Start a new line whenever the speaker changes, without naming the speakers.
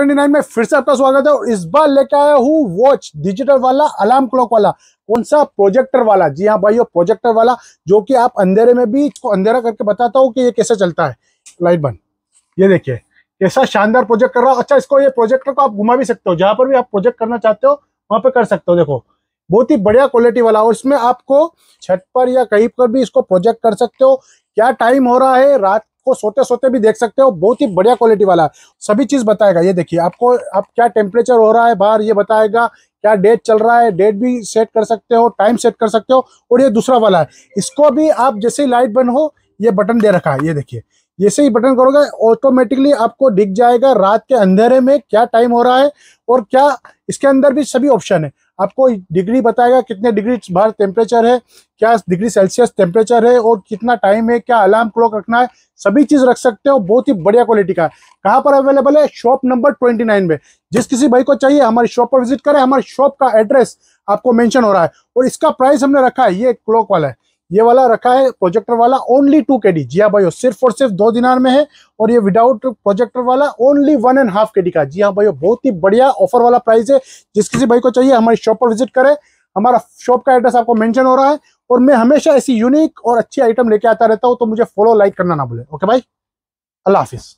29 में फिर से आपका स्वागत है और इस बार लेके आया हूँ वॉच डिजिटल वाला अलार्म क्लॉक वाला कौन सा प्रोजेक्टर वाला जी हाँ भाई प्रोजेक्टर वाला जो कि आप अंधेरे में भी इसको अंधेरा करके बताता हूँ कि ये कैसे चलता है लाइट बन ये देखिए कैसा शानदार प्रोजेक्ट कर रहा अच्छा इसको ये प्रोजेक्टर को आप घुमा भी सकते हो जहां पर भी आप प्रोजेक्ट करना चाहते हो वहां पर कर सकते हो देखो बहुत ही बढ़िया क्वालिटी वाला और इसमें आपको छत पर या कहीं पर भी इसको प्रोजेक्ट कर सकते हो क्या टाइम हो रहा है रात आपको सोते सोते भी देख सकते हो बहुत ही बढ़िया क्वालिटी वाला है सभी चीज़ बताएगा ये देखिए आपको आप क्या टेम्परेचर हो रहा है बाहर ये बताएगा क्या डेट चल रहा है डेट भी सेट कर सकते हो टाइम सेट कर सकते हो और ये दूसरा वाला है इसको भी आप जैसे लाइट बंद हो ये बटन दे रखा है ये देखिए जैसे ही बटन करोगे ऑटोमेटिकली आपको दिख जाएगा रात के अंधेरे में क्या टाइम हो रहा है और क्या इसके अंदर भी सभी ऑप्शन है आपको डिग्री बताएगा कितने डिग्री बाहर टेम्परेचर है क्या डिग्री सेल्सियस टेम्परेचर है और कितना टाइम है क्या अलार्म क्लॉक रखना है सभी चीज़ रख सकते हो बहुत ही बढ़िया क्वालिटी का है कहाँ पर अवेलेबल है शॉप नंबर ट्वेंटी नाइन में जिस किसी भाई को चाहिए हमारी शॉप पर विजिट करें हमारे शॉप का एड्रेस आपको मैंशन हो रहा है और इसका प्राइस हमने रखा है ये क्लॉक वाला है ये वाला रखा है प्रोजेक्टर वाला ओनली टू के डी जिया भाई सिर्फ और सिर्फ दो दिनार में है और ये विदाउट प्रोजेक्टर वाला only one and half K D का जी हाँ भाइयों बहुत ही बढ़िया ऑफर वाला प्राइस है जिस किसी भाई को चाहिए हमारी शॉप पर विजिट करें हमारा शॉप का एड्रेस आपको मेंशन हो रहा है और मैं हमेशा ऐसी यूनिक और अच्छी आइटम लेके आता रहता हूँ तो मुझे फॉलो लाइक करना ना भूले ओके भाई अल्लाह हाफिज़